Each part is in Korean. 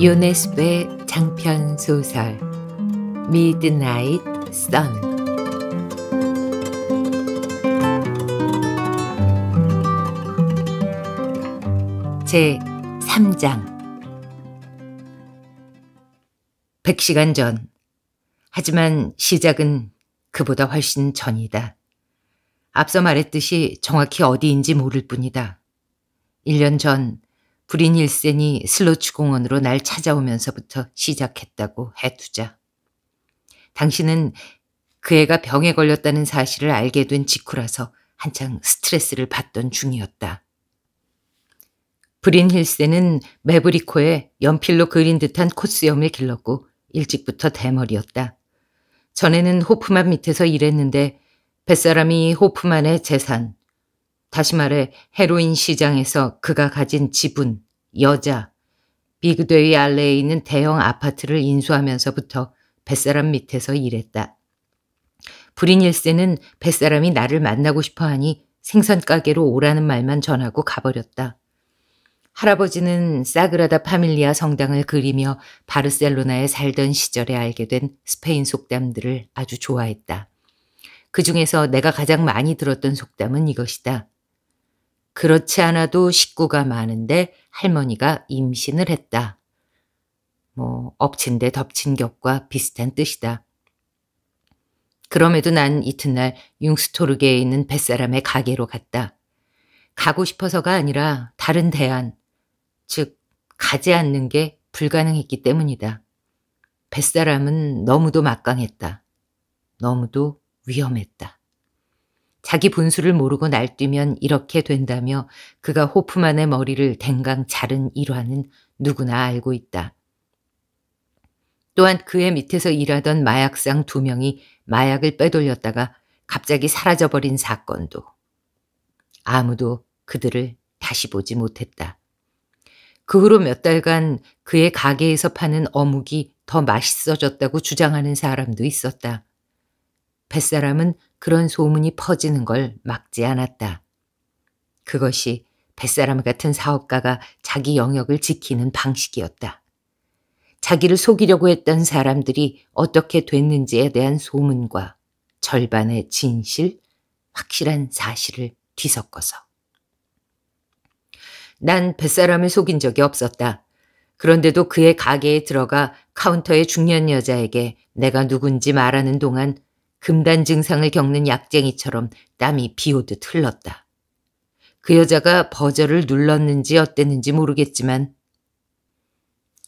요네스의 음. 장편 소설 미드나잇 선 제3장 100시간 전 하지만 시작은 그보다 훨씬 전이다. 앞서 말했듯이 정확히 어디인지 모를 뿐이다. 1년 전 브인 일센이 슬로츠 공원으로 날 찾아오면서부터 시작했다고 해두자. 당신은 그 애가 병에 걸렸다는 사실을 알게 된 직후라서 한창 스트레스를 받던 중이었다. 브린 힐센은 메브리코에 연필로 그린 듯한 콧수염을 길렀고 일찍부터 대머리였다. 전에는 호프만 밑에서 일했는데 뱃사람이 호프만의 재산, 다시 말해 헤로인 시장에서 그가 가진 지분, 여자, 비그데이 알레에 있는 대형 아파트를 인수하면서부터 뱃사람 밑에서 일했다. 브리닐스는 뱃사람이 나를 만나고 싶어 하니 생선가게로 오라는 말만 전하고 가버렸다. 할아버지는 사그라다 파밀리아 성당을 그리며 바르셀로나에 살던 시절에 알게 된 스페인 속담들을 아주 좋아했다. 그 중에서 내가 가장 많이 들었던 속담은 이것이다. 그렇지 않아도 식구가 많은데 할머니가 임신을 했다. 뭐 엎친 데 덮친 격과 비슷한 뜻이다. 그럼에도 난 이튿날 융스토르게에 있는 뱃사람의 가게로 갔다. 가고 싶어서가 아니라 다른 대안, 즉 가지 않는 게 불가능했기 때문이다. 뱃사람은 너무도 막강했다. 너무도 위험했다. 자기 분수를 모르고 날뛰면 이렇게 된다며 그가 호프만의 머리를 댕강 자른 일화는 누구나 알고 있다. 또한 그의 밑에서 일하던 마약상 두 명이 마약을 빼돌렸다가 갑자기 사라져버린 사건도 아무도 그들을 다시 보지 못했다. 그 후로 몇 달간 그의 가게에서 파는 어묵이 더 맛있어졌다고 주장하는 사람도 있었다. 뱃사람은 그런 소문이 퍼지는 걸 막지 않았다. 그것이 뱃사람 같은 사업가가 자기 영역을 지키는 방식이었다. 자기를 속이려고 했던 사람들이 어떻게 됐는지에 대한 소문과 절반의 진실, 확실한 사실을 뒤섞어서. 난 뱃사람을 속인 적이 없었다. 그런데도 그의 가게에 들어가 카운터의 중년 여자에게 내가 누군지 말하는 동안 금단 증상을 겪는 약쟁이처럼 땀이 비오듯 흘렀다. 그 여자가 버저를 눌렀는지 어땠는지 모르겠지만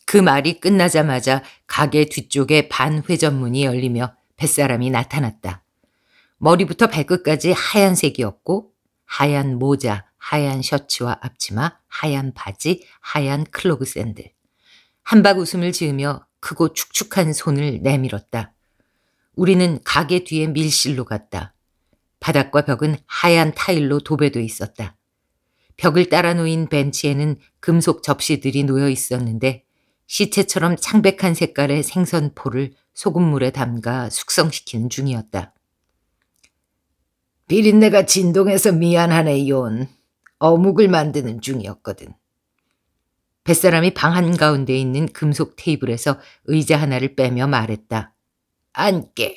그 말이 끝나자마자 가게 뒤쪽에 반회전문이 열리며 뱃사람이 나타났다. 머리부터 발끝까지 하얀색이었고 하얀 모자, 하얀 셔츠와 앞치마, 하얀 바지, 하얀 클로그 샌들. 한박 웃음을 지으며 크고 축축한 손을 내밀었다. 우리는 가게 뒤에 밀실로 갔다. 바닥과 벽은 하얀 타일로 도배돼 있었다. 벽을 따라 놓인 벤치에는 금속 접시들이 놓여 있었는데 시체처럼 창백한 색깔의 생선포를 소금물에 담가 숙성시키는 중이었다. 비린내가 진동해서 미안하네, 온. 어묵을 만드는 중이었거든. 뱃사람이 방 한가운데 있는 금속 테이블에서 의자 하나를 빼며 말했다. 안깨.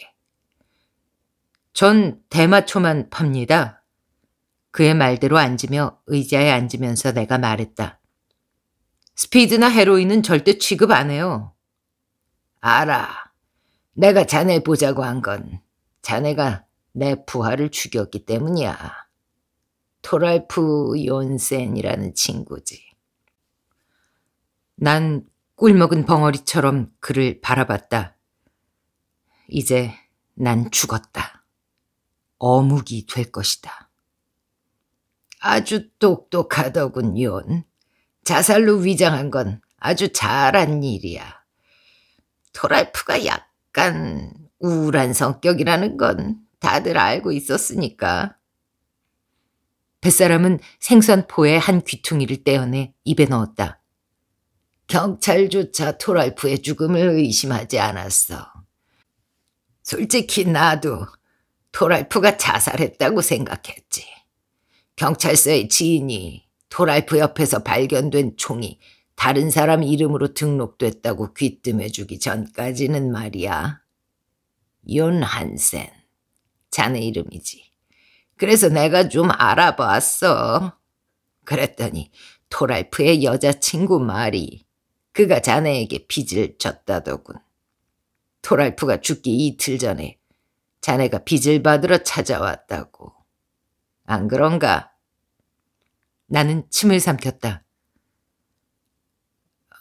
전 대마초만 팝니다. 그의 말대로 앉으며 의자에 앉으면서 내가 말했다. 스피드나 헤로인은 절대 취급 안 해요. 알아. 내가 자네 보자고 한 건 자네가 내 부하를 죽였기 때문이야. 토랄프 요센이라는 친구지. 난 꿀먹은 벙어리처럼 그를 바라봤다. 이제 난 죽었다. 어묵이 될 것이다. 아주 똑똑하더군, 연. 자살로 위장한 건 아주 잘한 일이야. 토랄프가 약간 우울한 성격이라는 건 다들 알고 있었으니까. 뱃사람은 생선포에한 귀퉁이를 떼어내 입에 넣었다. 경찰조차 토랄프의 죽음을 의심하지 않았어. 솔직히 나도 도랄프가 자살했다고 생각했지. 경찰서의 지인이 도랄프 옆에서 발견된 총이 다른 사람 이름으로 등록됐다고 귀뜸해주기 전까지는 말이야. 윤 한센. 자네 이름이지. 그래서 내가 좀 알아봤어. 그랬더니 토랄프의 여자친구 말이 그가 자네에게 빚을 졌다더군. 토랄프가 죽기 이틀 전에 자네가 빚을 받으러 찾아왔다고. 안 그런가? 나는 침을 삼켰다.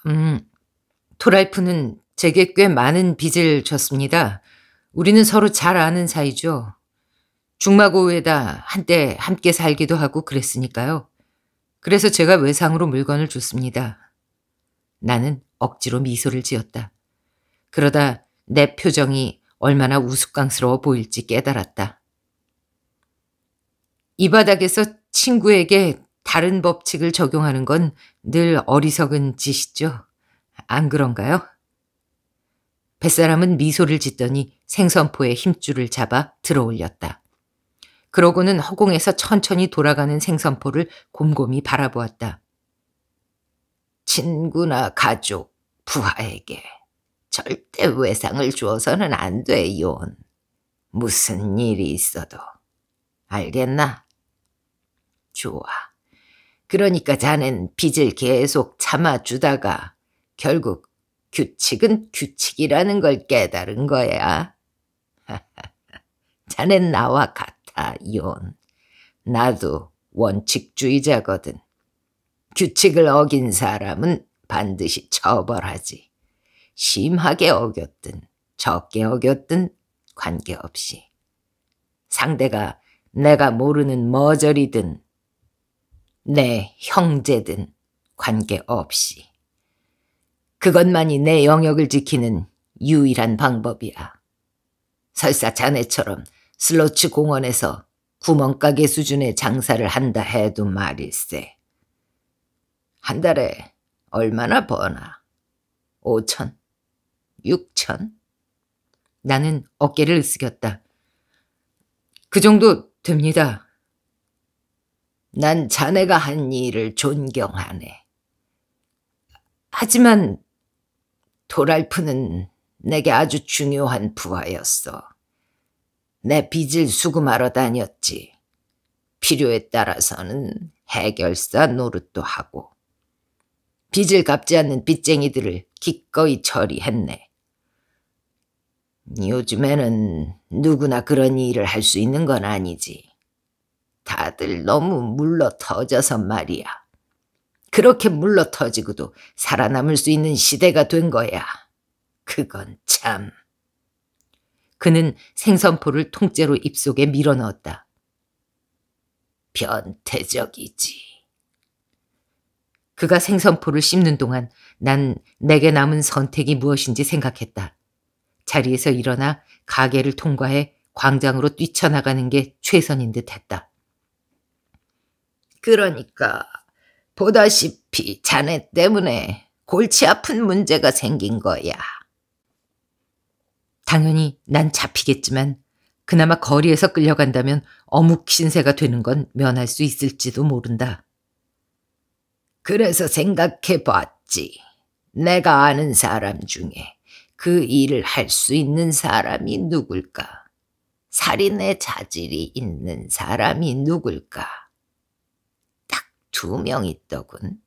음, 토랄프는 제게 꽤 많은 빚을 졌습니다. 우리는 서로 잘 아는 사이죠. 중마고우에다 한때 함께 살기도 하고 그랬으니까요. 그래서 제가 외상으로 물건을 줬습니다. 나는 억지로 미소를 지었다. 그러다 내 표정이 얼마나 우스꽝스러워 보일지 깨달았다. 이 바닥에서 친구에게 다른 법칙을 적용하는 건 늘 어리석은 짓이죠. 안 그런가요? 뱃사람은 미소를 짓더니 생선포에 힘줄을 잡아 들어올렸다. 그러고는 허공에서 천천히 돌아가는 생선포를 곰곰이 바라보았다. 친구나 가족, 부하에게 절대 외상을 주어서는 안 돼, 요 무슨 일이 있어도. 알겠나? 좋아. 그러니까 자넨 빚을 계속 참아주다가 결국 규칙은 규칙이라는 걸 깨달은 거야. 자넨 나와 같아, 요원. 나도 원칙주의자거든. 규칙을 어긴 사람은 반드시 처벌하지. 심하게 어겼든 적게 어겼든 관계없이 상대가 내가 모르는 머저리든 내 형제든 관계없이 그것만이 내 영역을 지키는 유일한 방법이야. 설사 자네처럼 슬로츠 공원에서 구멍가게 수준의 장사를 한다 해도 말일세. 한 달에 얼마나 버나? 5천 6천? 나는 어깨를 으쓱였다. 그 정도 됩니다. 난 자네가 한 일을 존경하네. 하지만 도랄프는 내게 아주 중요한 부하였어. 내 빚을 수금하러 다녔지. 필요에 따라서는 해결사 노릇도 하고 빚을 갚지 않는 빚쟁이들을 기꺼이 처리했네. 요즘에는 누구나 그런 일을 할 수 있는 건 아니지. 다들 너무 물러 터져서 말이야. 그렇게 물러 터지고도 살아남을 수 있는 시대가 된 거야. 그건 참. 그는 생선포를 통째로 입속에 밀어넣었다. 변태적이지. 그가 생선포를 씹는 동안 난 내게 남은 선택이 무엇인지 생각했다. 자리에서 일어나 가게를 통과해 광장으로 뛰쳐나가는 게 최선인 듯 했다. 그러니까 보다시피 자네 때문에 골치 아픈 문제가 생긴 거야. 당연히 난 잡히겠지만 그나마 거리에서 끌려간다면 어묵 신세가 되는 건 면할 수 있을지도 모른다. 그래서 생각해 봤지. 내가 아는 사람 중에 그 일을 할 수 있는 사람이 누굴까? 살인의 자질이 있는 사람이 누굴까? 딱 두 명 있더군.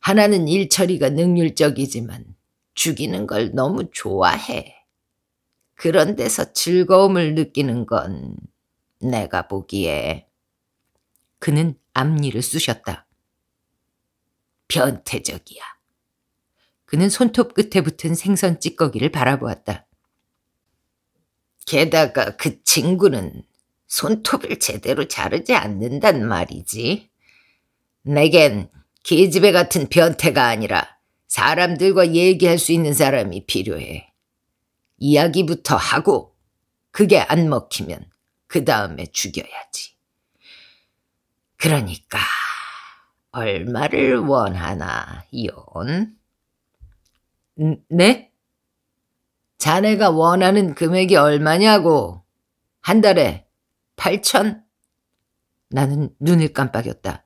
하나는 일처리가 능률적이지만 죽이는 걸 너무 좋아해. 그런 데서 즐거움을 느끼는 건 내가 보기에 그는 앞니를 쑤셨다. 변태적이야. 그는 손톱 끝에 붙은 생선 찌꺼기를 바라보았다. 게다가 그 친구는 손톱을 제대로 자르지 않는단 말이지. 내겐 계집애 같은 변태가 아니라 사람들과 얘기할 수 있는 사람이 필요해. 이야기부터 하고 그게 안 먹히면 그 다음에 죽여야지. 그러니까 얼마를 원하나, 이온? 음, 네? 자네가 원하는 금액이 얼마냐고. 한 달에 8천? 나는 눈을 깜빡였다.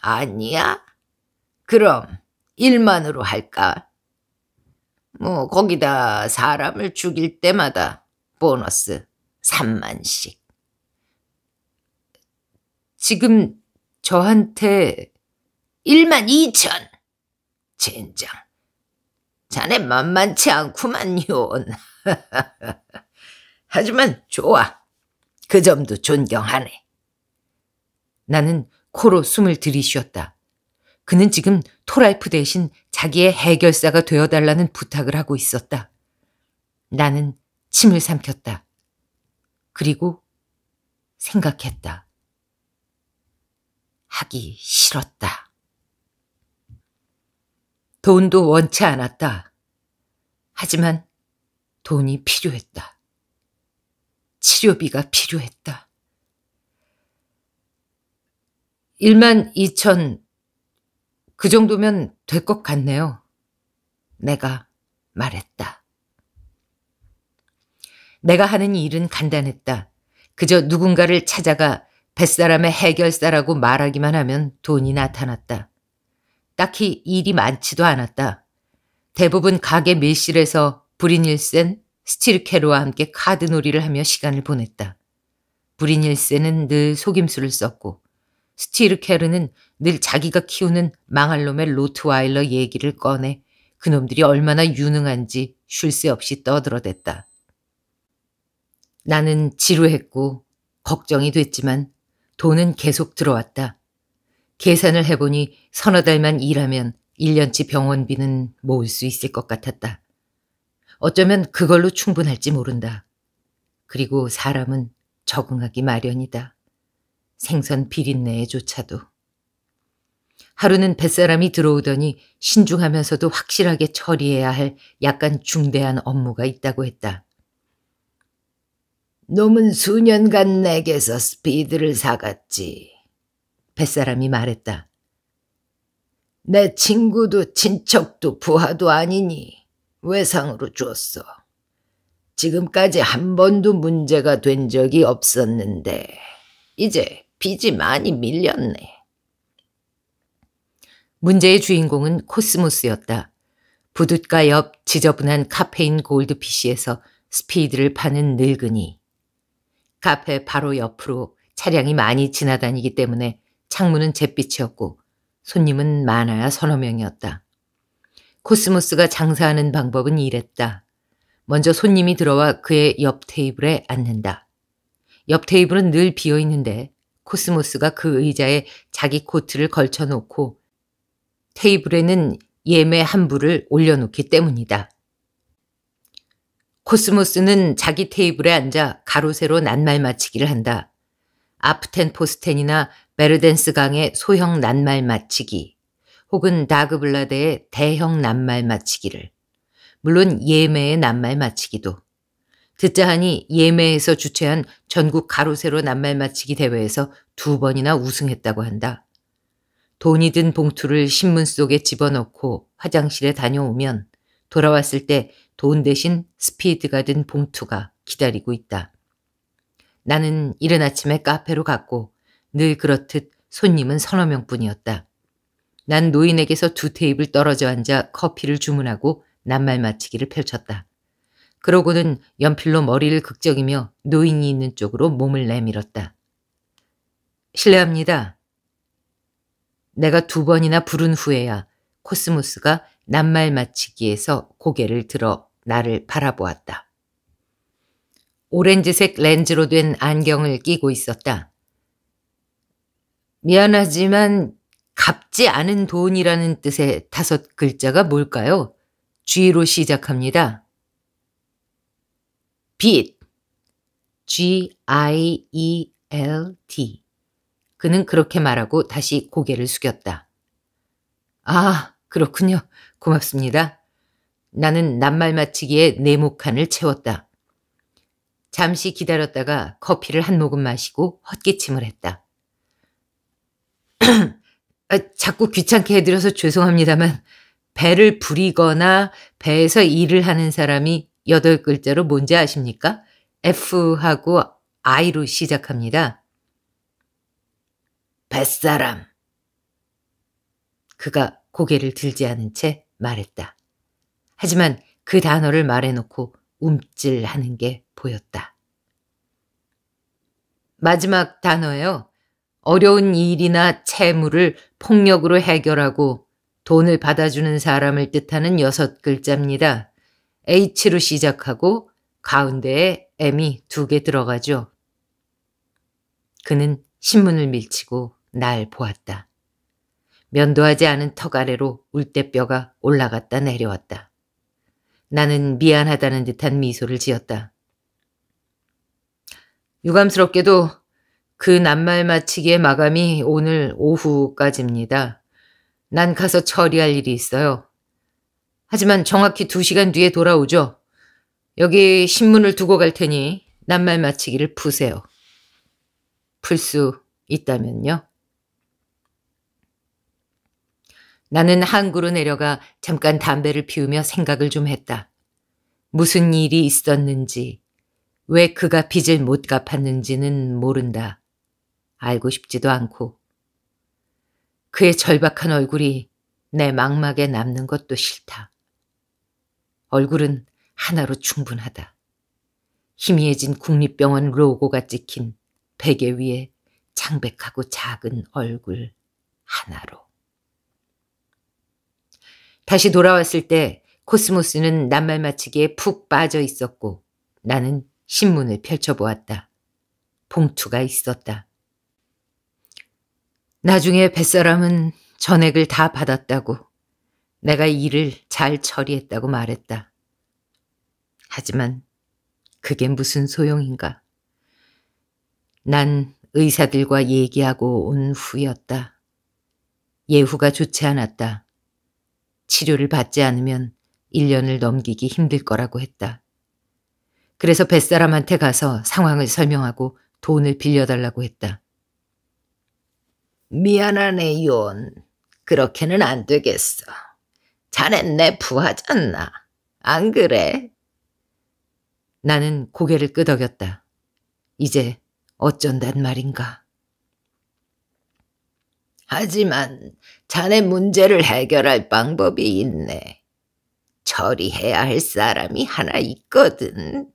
아니야? 그럼 1만으로 할까? 뭐 거기다 사람을 죽일 때마다 보너스 3만씩. 지금 저한테 1만 2천! 젠장. 자네 만만치 않구만요. 하지만 좋아. 그 점도 존경하네. 나는 코로 숨을 들이쉬었다. 그는 지금 토라이프 대신 자기의 해결사가 되어달라는 부탁을 하고 있었다. 나는 침을 삼켰다. 그리고 생각했다. 하기 싫었다. 돈도 원치 않았다. 하지만 돈이 필요했다. 치료비가 필요했다. 1만 2천 그 정도면 될 것 같네요. 내가 말했다. 내가 하는 일은 간단했다. 그저 누군가를 찾아가 뱃사람의 해결사라고 말하기만 하면 돈이 나타났다. 딱히 일이 많지도 않았다. 대부분 가게 밀실에서 브리닐센, 스틸케로와 함께 카드놀이를 하며 시간을 보냈다. 브리닐센은 늘 속임수를 썼고 스티르케르는늘 자기가 키우는 망할 놈의 로트와일러 얘기를 꺼내 그놈들이 얼마나 유능한지 쉴 새 없이 떠들어댔다. 나는 지루했고 걱정이 됐지만 돈은 계속 들어왔다. 계산을 해보니 서너 달만 일하면 1년치 병원비는 모을 수 있을 것 같았다. 어쩌면 그걸로 충분할지 모른다. 그리고 사람은 적응하기 마련이다. 생선 비린내에조차도. 하루는 뱃사람이 들어오더니 신중하면서도 확실하게 처리해야 할 약간 중대한 업무가 있다고 했다. 놈은 수년간 내게서 스피드를 사갔지. 뱃사람이 말했다. 내 친구도 친척도 부하도 아니니 외상으로 주었어 지금까지 한 번도 문제가 된 적이 없었는데 이제 빚이 많이 밀렸네. 문제의 주인공은 코스모스였다. 부둣가 옆 지저분한 카페인 골드 피쉬에서 스피드를 파는 늙은이. 카페 바로 옆으로 차량이 많이 지나다니기 때문에 창문은 잿빛이었고 손님은 많아야 서너 명이었다. 코스모스가 장사하는 방법은 이랬다. 먼저 손님이 들어와 그의 옆 테이블에 앉는다. 옆 테이블은 늘 비어 있는데 코스모스가 그 의자에 자기 코트를 걸쳐 놓고 테이블에는 예매 한부를 올려놓기 때문이다. 코스모스는 자기 테이블에 앉아 가로세로 낱말 맞추기를 한다. 아프텐 포스텐이나 메르덴스 강의 소형 낱말 맞히기 혹은 다그블라드의 대형 낱말 맞히기를 물론 예매의 낱말 맞히기도 듣자 하니 예매에서 주최한 전국 가로세로 낱말 맞히기 대회에서 두 번이나 우승했다고 한다. 돈이 든 봉투를 신문 속에 집어넣고 화장실에 다녀오면 돌아왔을 때 돈 대신 스피드가 든 봉투가 기다리고 있다. 나는 이른 아침에 카페로 갔고 늘 그렇듯 손님은 서너 명뿐이었다. 난 노인에게서 두 테이블 떨어져 앉아 커피를 주문하고 낱말 마치기를 펼쳤다. 그러고는 연필로 머리를 극적이며 노인이 있는 쪽으로 몸을 내밀었다. 실례합니다. 내가 두 번이나 부른 후에야 코스모스가 낱말 마치기에서 고개를 들어 나를 바라보았다. 오렌지색 렌즈로 된 안경을 끼고 있었다. 미안하지만 갚지 않은 돈이라는 뜻의 다섯 글자가 뭘까요? G로 시작합니다. 빚 G-I-E-L-T 그는 그렇게 말하고 다시 고개를 숙였다. 아, 그렇군요. 고맙습니다. 나는 낱말 마치기에 네모 칸을 채웠다. 잠시 기다렸다가 커피를 한 모금 마시고 헛기침을 했다. 아, 자꾸 귀찮게 해드려서 죄송합니다만 배를 부리거나 배에서 일을 하는 사람이 여덟 글자로 뭔지 아십니까? F하고 I로 시작합니다. 뱃사람. 그가 고개를 들지 않은 채 말했다. 하지만 그 단어를 말해놓고 움찔하는 게 보였다. 마지막 단어예요. 어려운 일이나 채무를 폭력으로 해결하고 돈을 받아주는 사람을 뜻하는 여섯 글자입니다. H로 시작하고 가운데에 M이 두 개 들어가죠. 그는 신문을 밀치고 날 보았다. 면도하지 않은 턱 아래로 울대뼈가 올라갔다 내려왔다. 나는 미안하다는 듯한 미소를 지었다. 유감스럽게도 그 낱말 마치기의 마감이 오늘 오후까지입니다. 난 가서 처리할 일이 있어요. 하지만 정확히 두시간 뒤에 돌아오죠. 여기 신문을 두고 갈 테니 낱말 마치기를 푸세요. 풀 수 있다면요. 나는 항구로 내려가 잠깐 담배를 피우며 생각을 좀 했다. 무슨 일이 있었는지, 왜 그가 빚을 못 갚았는지는 모른다. 알고 싶지도 않고 그의 절박한 얼굴이 내 망막에 남는 것도 싫다. 얼굴은 하나로 충분하다. 희미해진 국립병원 로고가 찍힌 베개 위에 창백하고 작은 얼굴 하나로. 다시 돌아왔을 때 코스모스는 낱말 맞추기에푹 빠져 있었고 나는 신문을 펼쳐보았다. 봉투가 있었다. 나중에 뱃사람은 전액을 다 받았다고 내가 일을 잘 처리했다고 말했다. 하지만 그게 무슨 소용인가. 난 의사들과 얘기하고 온 후였다. 예후가 좋지 않았다. 치료를 받지 않으면 1년을 넘기기 힘들 거라고 했다. 그래서 뱃사람한테 가서 상황을 설명하고 돈을 빌려달라고 했다. 미안하네, 이온 그렇게는 안 되겠어. 자넨 내부하잖나안 그래? 나는 고개를 끄덕였다. 이제 어쩐단 말인가. 하지만 자네 문제를 해결할 방법이 있네. 처리해야 할 사람이 하나 있거든.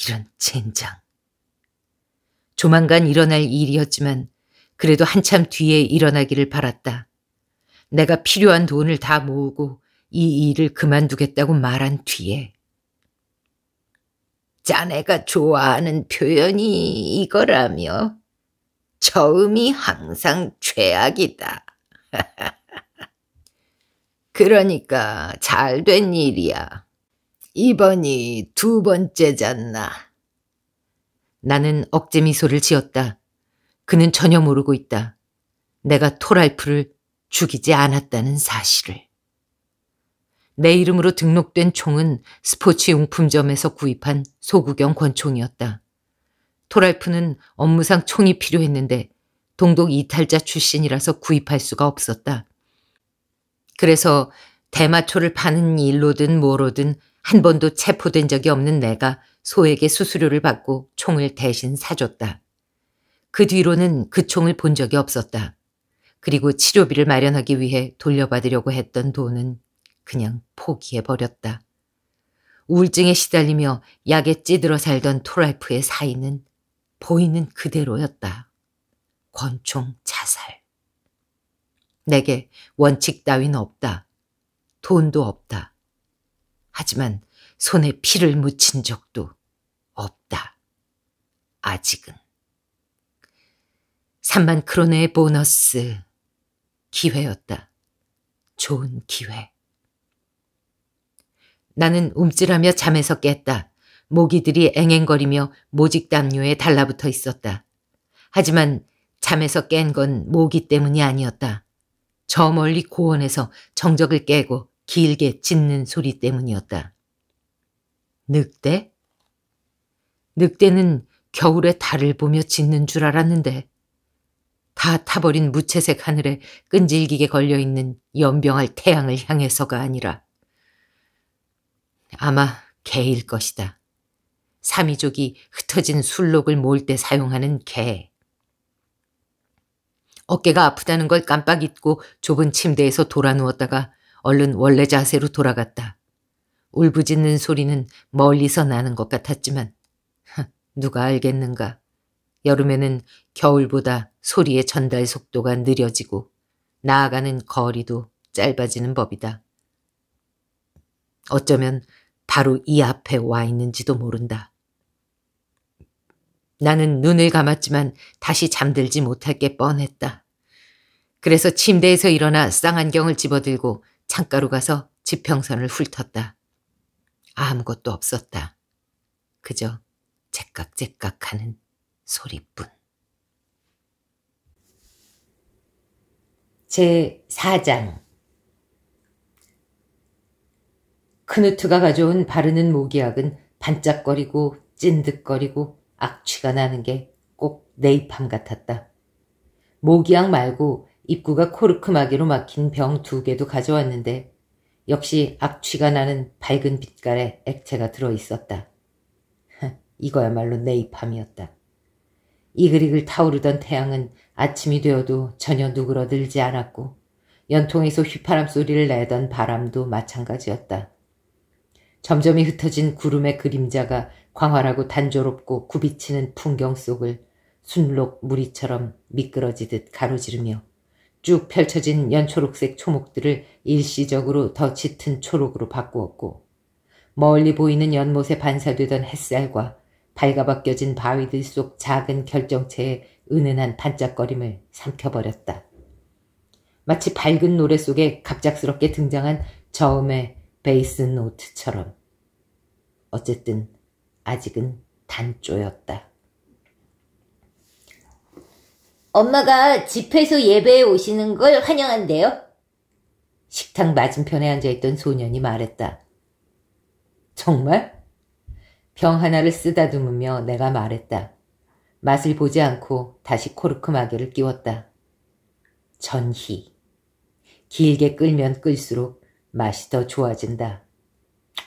이런 젠장. 조만간 일어날 일이었지만 그래도 한참 뒤에 일어나기를 바랐다. 내가 필요한 돈을 다 모으고 이 일을 그만두겠다고 말한 뒤에. 자네가 좋아하는 표현이 이거라며 처음이 항상 최악이다. 그러니까 잘 된 일이야. 이번이 두 번째잖나. 나는 억제 미소를 지었다. 그는 전혀 모르고 있다. 내가 토랄프를 죽이지 않았다는 사실을. 내 이름으로 등록된 총은 스포츠 용품점에서 구입한 소구경 권총이었다. 토랄프는 업무상 총이 필요했는데 동독 이탈자 출신이라서 구입할 수가 없었다. 그래서 대마초를 파는 일로든 뭐로든 한 번도 체포된 적이 없는 내가 소에게 수수료를 받고 총을 대신 사줬다. 그 뒤로는 그 총을 본 적이 없었다. 그리고 치료비를 마련하기 위해 돌려받으려고 했던 돈은 그냥 포기해버렸다. 우울증에 시달리며 약에 찌들어 살던 토랄프의 사이는 보이는 그대로였다. 권총 자살. 내게 원칙 따윈 없다. 돈도 없다. 하지만 손에 피를 묻힌 적도 없다. 아직은. 3만 크로네의 보너스. 기회였다. 좋은 기회. 나는 움찔하며 잠에서 깼다. 모기들이 앵앵거리며 모직 담요에 달라붙어 있었다. 하지만 잠에서 깬 건 모기 때문이 아니었다. 저 멀리 고원에서 정적을 깨고 길게 짖는 소리 때문이었다. 늑대? 늑대는 겨울에 달을 보며 짖는 줄 알았는데 다 타버린 무채색 하늘에 끈질기게 걸려있는 연병할 태양을 향해서가 아니라 아마 개일 것이다. 삼이족이 흩어진 술록을 몰 때 사용하는 개. 어깨가 아프다는 걸 깜빡 잊고 좁은 침대에서 돌아 누웠다가 얼른 원래 자세로 돌아갔다. 울부짖는 소리는 멀리서 나는 것 같았지만 누가 알겠는가. 여름에는 겨울보다 소리의 전달 속도가 느려지고 나아가는 거리도 짧아지는 법이다. 어쩌면 바로 이 앞에 와 있는지도 모른다. 나는 눈을 감았지만 다시 잠들지 못할 게 뻔했다. 그래서 침대에서 일어나 쌍안경을 집어들고 창가로 가서 지평선을 훑었다. 아무것도 없었다. 그저 제깍제깍하는 소리뿐. 제 4장 크누트가 가져온 바르는 모기약은 반짝거리고 찐득거리고 악취가 나는 게꼭내 입함 같았다. 모기약 말고 입구가 코르크마개로 막힌 병 두 개도 가져왔는데 역시 악취가 나는 밝은 빛깔의 액체가 들어있었다. 이거야말로 내 입함이었다. 이글이글 타오르던 태양은 아침이 되어도 전혀 누그러들지 않았고 연통에서 휘파람 소리를 내던 바람도 마찬가지였다. 점점이 흩어진 구름의 그림자가 광활하고 단조롭고 굽이치는 풍경 속을 순록 무리처럼 미끄러지듯 가로지르며 쭉 펼쳐진 연초록색 초목들을 일시적으로 더 짙은 초록으로 바꾸었고 멀리 보이는 연못에 반사되던 햇살과 발가벗겨진 바위들 속 작은 결정체의 은은한 반짝거림을 삼켜버렸다. 마치 밝은 노래 속에 갑작스럽게 등장한 저음의 베이스 노트처럼. 어쨌든 아직은 단조였다. 엄마가 집에서 예배에 오시는 걸 환영한대요. 식탁 맞은편에 앉아있던 소년이 말했다. 정말? 병 하나를 쓰다듬으며 내가 말했다. 맛을 보지 않고 다시 코르크 마개를 끼웠다. 전희. 길게 끌면끌수록 맛이 더 좋아진다.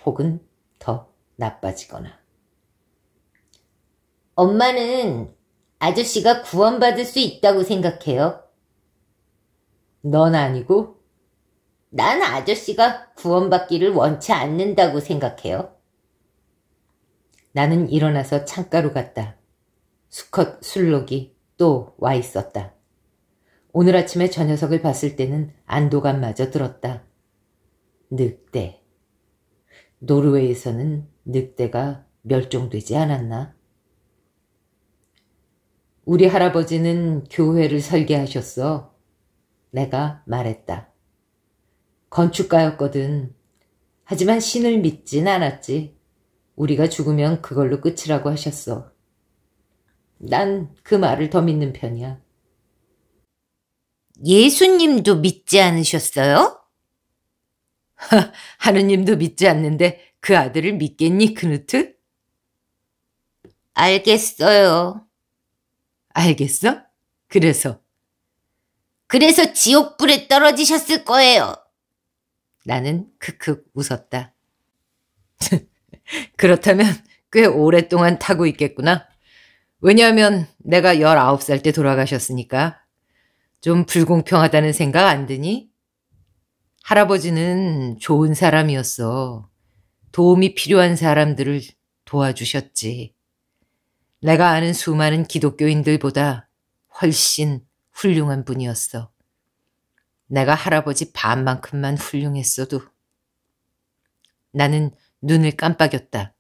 혹은 더 나빠지거나. 엄마는 아저씨가 구원받을 수 있다고 생각해요. 넌 아니고? 난 아저씨가 구원받기를 원치 않는다고 생각해요. 나는 일어나서 창가로 갔다. 수컷 술록이 또 와 있었다. 오늘 아침에 저 녀석을 봤을 때는 안도감마저 들었다. 늑대. 노르웨이에서는 늑대가 멸종되지 않았나? 우리 할아버지는 교회를 설계하셨어. 내가 말했다. 건축가였거든. 하지만 신을 믿진 않았지. 우리가 죽으면 그걸로 끝이라고 하셨어. 난 그 말을 더 믿는 편이야. 예수님도 믿지 않으셨어요? 하느님도 믿지 않는데 그 아들을 믿겠니, 그누트? 알겠어요. 알겠어? 그래서? 그래서 지옥불에 떨어지셨을 거예요. 나는 크크 웃었다. 그렇다면 꽤 오랫동안 타고 있겠구나. 왜냐하면 내가 19살 때 돌아가셨으니까. 좀 불공평하다는 생각 안 드니? 할아버지는 좋은 사람이었어. 도움이 필요한 사람들을 도와주셨지. 내가 아는 수많은 기독교인들보다 훨씬 훌륭한 분이었어. 내가 할아버지 반만큼만 훌륭했어도. 나는 눈을 깜빡였다.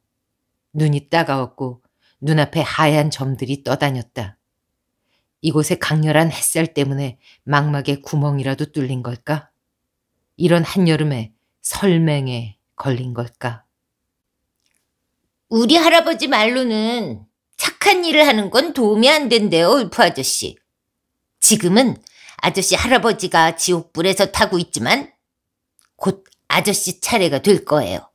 눈이 따가웠고 눈앞에 하얀 점들이 떠다녔다. 이곳의 강렬한 햇살 때문에 망막에 구멍이라도 뚫린 걸까? 이런 한여름에 설맹에 걸린 걸까? 우리 할아버지 말로는 착한 일을 하는 건 도움이 안 된대요, 울프 아저씨. 지금은 아저씨 할아버지가 지옥불에서 타고 있지만 곧 아저씨 차례가 될 거예요.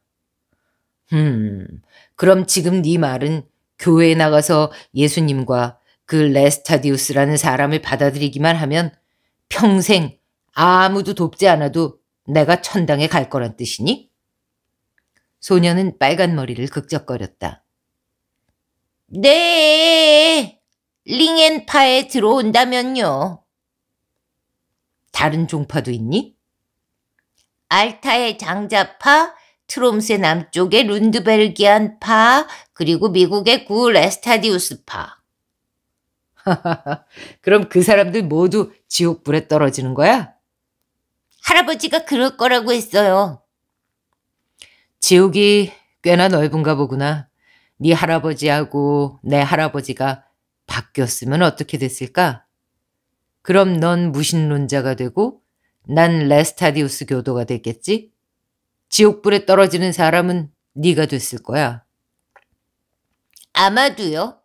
음, 그럼 지금 네 말은 교회에 나가서 예수님과 그 레스타디우스라는 사람을 받아들이기만 하면 평생 아무도 돕지 않아도 내가 천당에 갈 거란 뜻이니? 소녀는 빨간 머리를 극적거렸다. 네, 링앤파에 들어온다면요. 다른 종파도 있니? 알타의 장자파, 트롬스의 남쪽에 룬드벨기안 파, 그리고 미국의 구 레스타디우스 파. 그럼 그 사람들 모두 지옥불에 떨어지는 거야? 할아버지가 그럴 거라고 했어요. 지옥이 꽤나 넓은가 보구나. 네 할아버지하고 내 할아버지가 바뀌었으면 어떻게 됐을까? 그럼 넌 무신론자가 되고 난 레스타디우스 교도가 됐겠지? 지옥불에 떨어지는 사람은 네가 됐을 거야. 아마도요.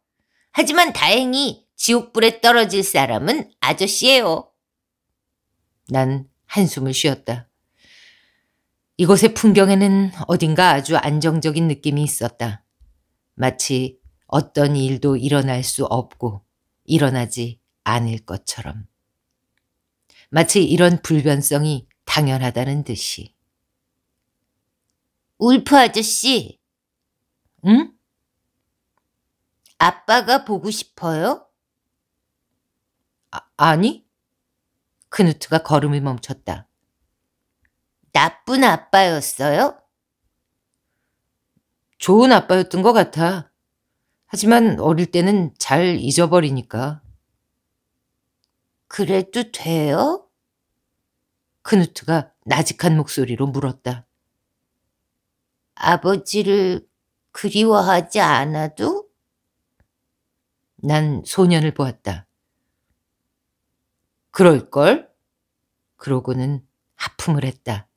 하지만 다행히 지옥불에 떨어질 사람은 아저씨예요. 난 한숨을 쉬었다. 이곳의 풍경에는 어딘가 아주 안정적인 느낌이 있었다. 마치 어떤 일도 일어날 수 없고 일어나지 않을 것처럼. 마치 이런 불변성이 당연하다는 듯이. 울프 아저씨. 응? 아빠가 보고 싶어요? 아, 아니? 크누트가 걸음이 멈췄다. 나쁜 아빠였어요? 좋은 아빠였던 것 같아. 하지만 어릴 때는 잘 잊어버리니까. 그래도 돼요? 크누트가 나직한 목소리로 물었다. 아버지를 그리워하지 않아도? 난 소년을 보았다. 그럴걸? 그러고는 하품을 했다.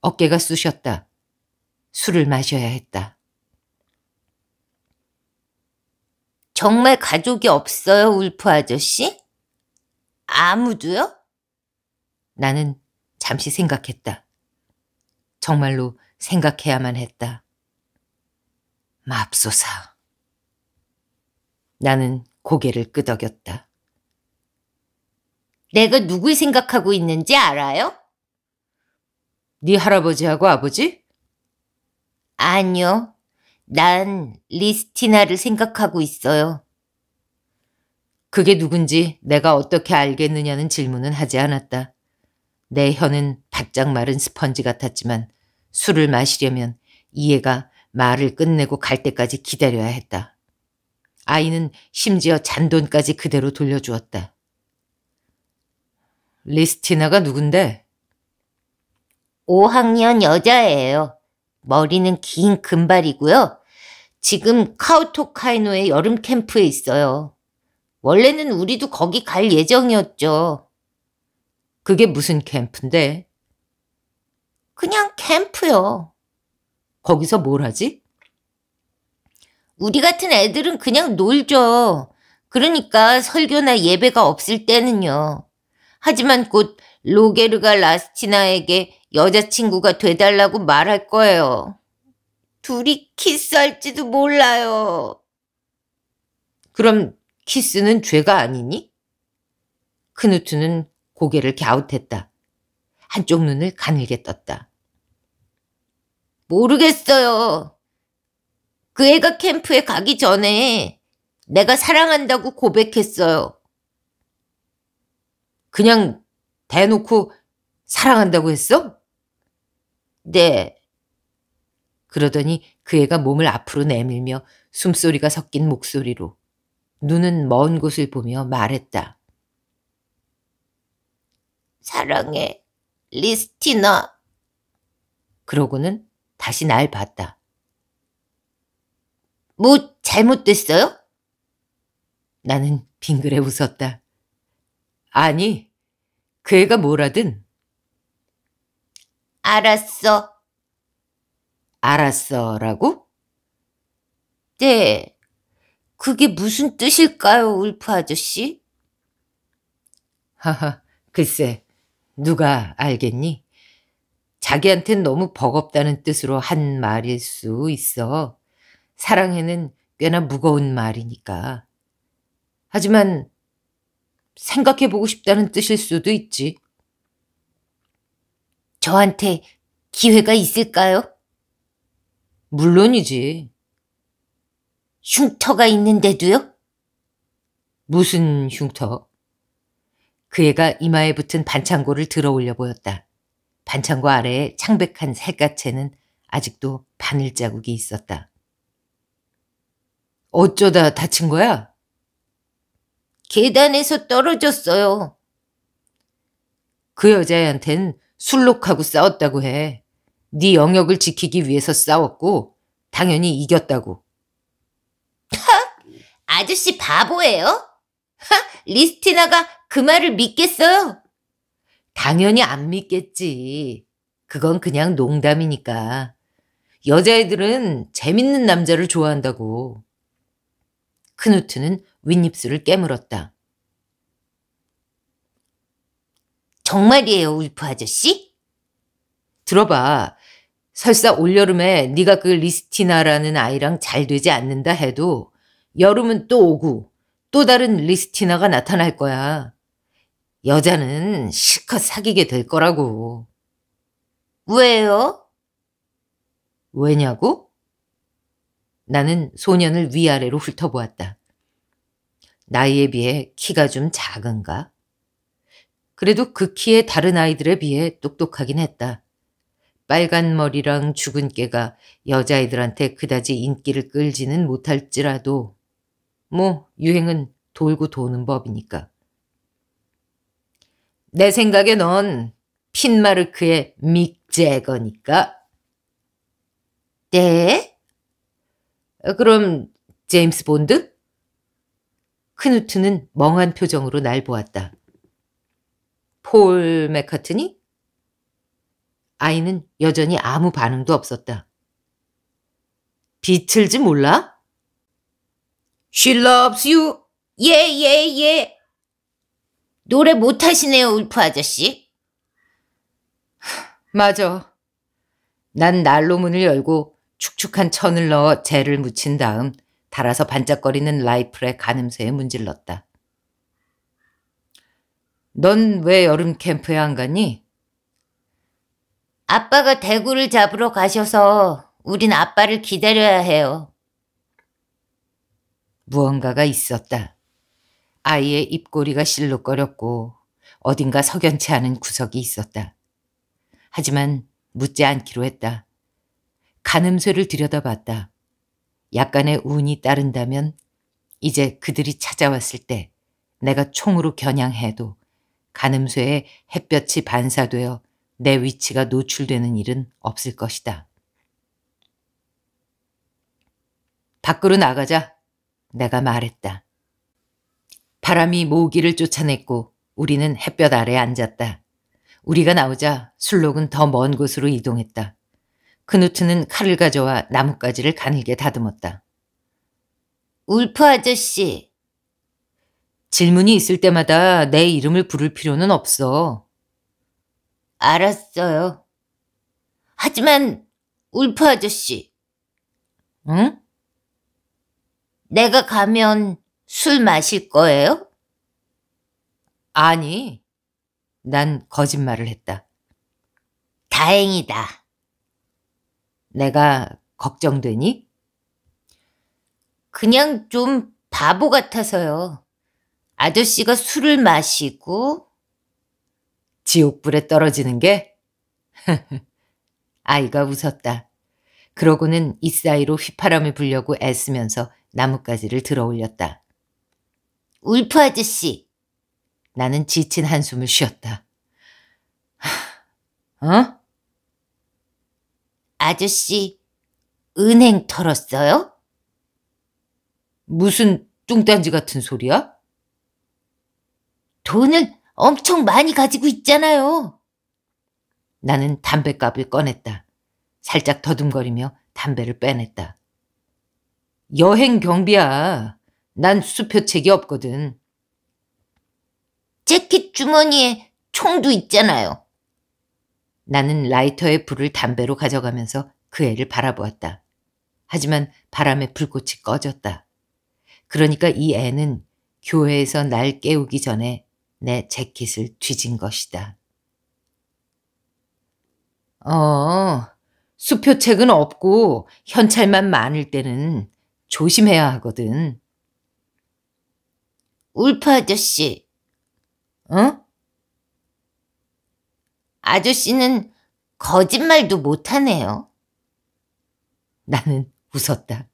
어깨가 쑤셨다. 술을 마셔야 했다. 정말 가족이 없어요, 울프 아저씨? 아무도요? 나는 잠시 생각했다. 정말로 생각해야만 했다. 맙소사. 나는 고개를 끄덕였다. 내가 누구 생각하고 있는지 알아요? 네 할아버지하고 아버지? 아니요. 난 리스티나를 생각하고 있어요. 그게 누군지 내가 어떻게 알겠느냐는 질문은 하지 않았다. 내 혀는 바짝 마른 스펀지 같았지만 술을 마시려면 이해가 말을 끝내고 갈 때까지 기다려야 했다. 아이는 심지어 잔돈까지 그대로 돌려주었다. 리스티나가 누군데? 5학년 여자예요. 머리는 긴 금발이고요. 지금 카우토카이노의 여름 캠프에 있어요. 원래는 우리도 거기 갈 예정이었죠. 그게 무슨 캠프인데? 그냥 캠프요. 거기서 뭘 하지? 우리 같은 애들은 그냥 놀죠. 그러니까 설교나 예배가 없을 때는요. 하지만 곧 로게르가 라스티나에게 여자친구가 돼달라고 말할 거예요. 둘이 키스할지도 몰라요. 그럼 키스는 죄가 아니니? 크누트는 고개를 갸웃했다. 한쪽 눈을 가늘게 떴다. 모르겠어요. 그 애가 캠프에 가기 전에 내가 사랑한다고 고백했어요. 그냥 대놓고 사랑한다고 했어? 네. 그러더니 그 애가 몸을 앞으로 내밀며 숨소리가 섞인 목소리로 눈은 먼 곳을 보며 말했다. 사랑해, 리스티나. 그러고는 다시 날 봤다. 뭐 잘못됐어요? 나는 빙그레 웃었다. 아니, 그 애가 뭐라든. 알았어. 알았어라고? 네. 그게 무슨 뜻일까요, 울프 아저씨? 하하, 글쎄, 누가 알겠니? 자기한텐 너무 버겁다는 뜻으로 한 말일 수 있어. 사랑해는 꽤나 무거운 말이니까. 하지만 생각해보고 싶다는 뜻일 수도 있지. 저한테 기회가 있을까요? 물론이지. 흉터가 있는데도요? 무슨 흉터? 그 애가 이마에 붙은 반창고를 들어 올려 보였다. 반창고 아래의 창백한 살갗채는 아직도 바늘 자국이 있었다. 어쩌다 다친 거야? 계단에서 떨어졌어요. 그 여자애한텐 술록하고 싸웠다고 해. 네 영역을 지키기 위해서 싸웠고 당연히 이겼다고. 하! 아저씨 바보예요? 하! 리스티나가 그 말을 믿겠어요? 당연히 안 믿겠지. 그건 그냥 농담이니까. 여자애들은 재밌는 남자를 좋아한다고. 크누트는 윗입술을 깨물었다. 정말이에요, 울프 아저씨? 들어봐. 설사 올여름에 네가 그 리스티나라는 아이랑 잘 되지 않는다 해도 여름은 또 오고 또 다른 리스티나가 나타날 거야. 여자는 실컷 사귀게 될 거라고. 왜요? 왜냐고? 나는 소년을 위아래로 훑어보았다. 나이에 비해 키가 좀 작은가? 그래도 그키에 다른 아이들에 비해 똑똑하긴 했다. 빨간 머리랑 죽은 깨가 여자아이들한테 그다지 인기를 끌지는 못할지라도 뭐 유행은 돌고 도는 법이니까. 내 생각에 넌 핀마르크의 믹재거니까 네? 어, 그럼 제임스 본드? 크누트는 멍한 표정으로 날 보았다. 폴 맥카트니? 아이는 여전히 아무 반응도 없었다. 비틀즈 몰라? She loves you. 예, 예, 예. 노래 못하시네요, 울프 아저씨. 맞아. 난 난로 문을 열고 축축한 천을 넣어 재를 묻힌 다음 달아서 반짝거리는 라이플의 가늠새에 문질렀다. 넌 왜 여름 캠프에 안 가니? 아빠가 대구를 잡으러 가셔서 우린 아빠를 기다려야 해요. 무언가가 있었다. 아이의 입꼬리가 실룩거렸고 어딘가 석연치 않은 구석이 있었다. 하지만 묻지 않기로 했다. 가늠쇠를 들여다봤다. 약간의 운이 따른다면 이제 그들이 찾아왔을 때 내가 총으로 겨냥해도 가늠쇠에 햇볕이 반사되어 내 위치가 노출되는 일은 없을 것이다. 밖으로 나가자. 내가 말했다. 바람이 모기를 쫓아냈고 우리는 햇볕 아래 앉았다. 우리가 나오자 술록은 더 먼 곳으로 이동했다. 그누트는 칼을 가져와 나뭇가지를 가늘게 다듬었다. 울프 아저씨. 질문이 있을 때마다 내 이름을 부를 필요는 없어. 알았어요. 하지만 울프 아저씨. 응? 내가 가면 술 마실 거예요? 아니, 난 거짓말을 했다. 다행이다. 내가 걱정되니? 그냥 좀 바보 같아서요. 아저씨가 술을 마시고 지옥불에 떨어지는 게? 아이가 웃었다. 그러고는 이 사이로 휘파람이 불려고 애쓰면서 나뭇가지를 들어 올렸다. 울프 아저씨. 나는 지친 한숨을 쉬었다. 어? 아저씨, 은행 털었어요? 무슨 뚱딴지 같은 소리야? 돈을 엄청 많이 가지고 있잖아요. 나는 담뱃갑을 꺼냈다. 살짝 더듬거리며 담배를 빼냈다. 여행 경비야. 난 수표책이 없거든. 재킷 주머니에 총도 있잖아요. 나는 라이터의 불을 담배로 가져가면서 그 애를 바라보았다. 하지만 바람에 불꽃이 꺼졌다. 그러니까 이 애는 교회에서 날 깨우기 전에 내 재킷을 뒤진 것이다. 어, 수표책은 없고 현찰만 많을 때는 조심해야 하거든. 울파 아저씨. 응? 어? 아저씨는 거짓말도 못하네요. 나는 웃었다.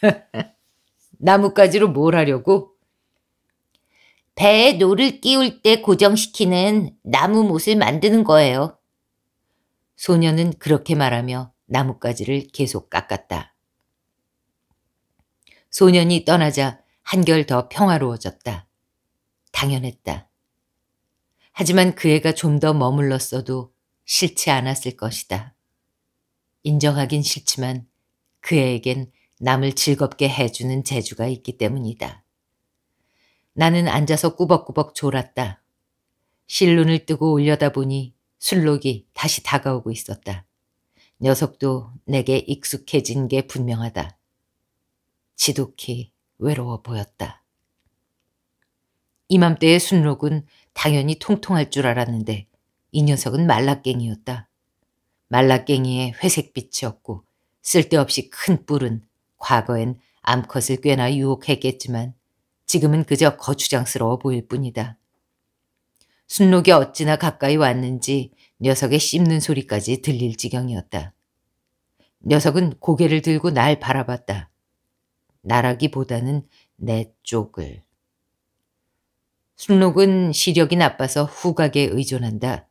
나뭇가지로 뭘 하려고? 배에 노를 끼울 때 고정시키는 나무 못을 만드는 거예요. 소녀는 그렇게 말하며 나뭇가지를 계속 깎았다. 소년이 떠나자 한결 더 평화로워졌다. 당연했다. 하지만 그 애가 좀 더 머물렀어도 싫지 않았을 것이다. 인정하긴 싫지만 그 애에겐 남을 즐겁게 해주는 재주가 있기 때문이다. 나는 앉아서 꾸벅꾸벅 졸았다. 실눈을 뜨고 올려다보니 술록이 다시 다가오고 있었다. 녀석도 내게 익숙해진 게 분명하다. 지독히 외로워 보였다. 이맘때의 순록은 당연히 통통할 줄 알았는데 이 녀석은 말라깽이였다. 말라깽이의 회색빛이었고 쓸데없이 큰 뿔은 과거엔 암컷을 꽤나 유혹했겠지만 지금은 그저 거추장스러워 보일 뿐이다. 순록이 어찌나 가까이 왔는지 녀석의 씹는 소리까지 들릴 지경이었다. 녀석은 고개를 들고 날 바라봤다. 나라기보다는 내 쪽을. 순록은 시력이 나빠서 후각에 의존한다.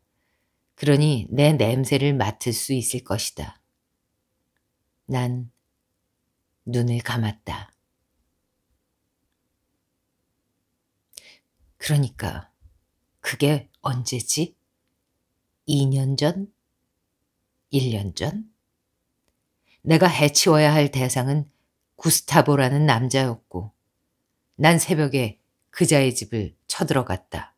그러니 내 냄새를 맡을 수 있을 것이다. 난 눈을 감았다. 그러니까 그게 언제지? 2년 전? 1년 전? 내가 해치워야 할 대상은 구스타보라는 남자였고 난 새벽에 그자의 집을 쳐들어갔다.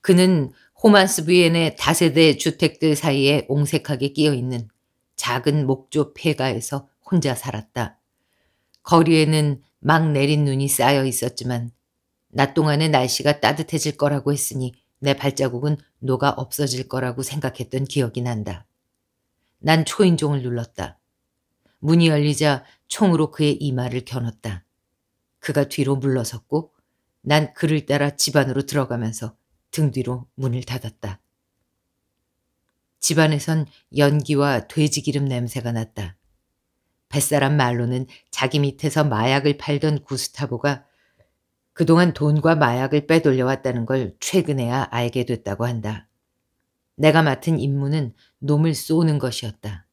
그는 호만스 부엔의 다세대 주택들 사이에 옹색하게 끼어있는 작은 목조 폐가에서 혼자 살았다. 거리에는 막 내린 눈이 쌓여 있었지만 낮 동안에 날씨가 따뜻해질 거라고 했으니 내 발자국은 녹아 없어질 거라고 생각했던 기억이 난다. 난 초인종을 눌렀다. 문이 열리자 총으로 그의 이마를 겨눴다. 그가 뒤로 물러섰고 난 그를 따라 집 안으로 들어가면서 등 뒤로 문을 닫았다. 집안에선 연기와 돼지기름 냄새가 났다. 뱃사람 말로는 자기 밑에서 마약을 팔던 구스타보가 그동안 돈과 마약을 빼돌려왔다는 걸 최근에야 알게 됐다고 한다. 내가 맡은 임무는 놈을 쏘는 것이었다.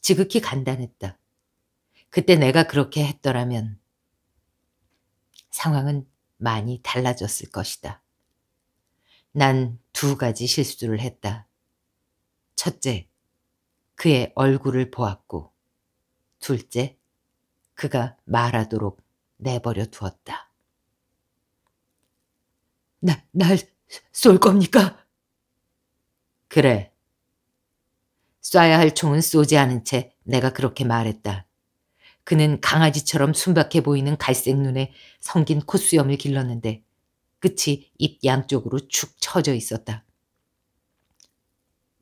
지극히 간단했다. 그때 내가 그렇게 했더라면 상황은 많이 달라졌을 것이다. 난 두 가지 실수를 했다. 첫째, 그의 얼굴을 보았고, 둘째, 그가 말하도록 내버려 두었다. 나, 날 쏠 겁니까? 그래. 쏴야 할 총은 쏘지 않은 채 내가 그렇게 말했다. 그는 강아지처럼 순박해 보이는 갈색 눈에 성긴 콧수염을 길렀는데 끝이 입 양쪽으로 축 처져 있었다.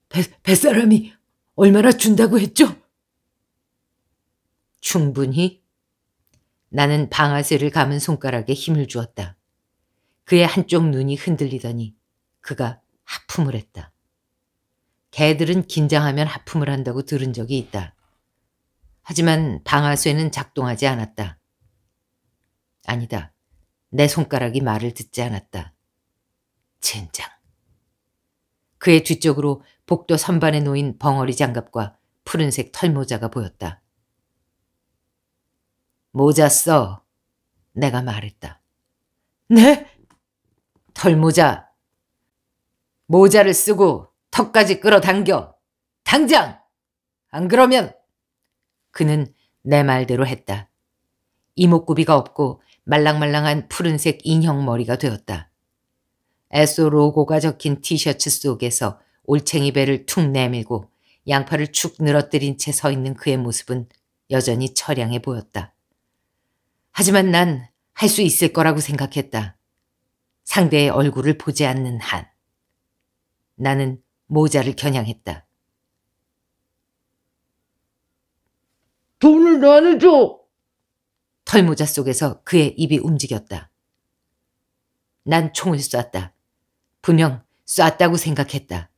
배, 뱃사람이 얼마나 준다고 했죠? 충분히? 나는 방아쇠를 감은 손가락에 힘을 주었다. 그의 한쪽 눈이 흔들리더니 그가 하품을 했다. 개들은 긴장하면 하품을 한다고 들은 적이 있다. 하지만 방아쇠는 작동하지 않았다. 아니다. 내 손가락이 말을 듣지 않았다. 젠장. 그의 뒤쪽으로 복도 선반에 놓인 벙어리 장갑과 푸른색 털모자가 보였다. 모자 써. 내가 말했다. 네? 털모자. 모자를 쓰고 턱까지 끌어당겨. 당장! 안 그러면! 그는 내 말대로 했다. 이목구비가 없고 말랑말랑한 푸른색 인형 머리가 되었다. 에소 로고가 적힌 티셔츠 속에서 올챙이 배를 툭 내밀고 양팔을 축 늘어뜨린 채 서 있는 그의 모습은 여전히 처량해 보였다. 하지만 난 할 수 있을 거라고 생각했다. 상대의 얼굴을 보지 않는 한. 나는 모자를 겨냥했다. 돈을 나는 줘! 털모자 속에서 그의 입이 움직였다. 난 총을 쐈다. 분명 쐈다고 생각했다.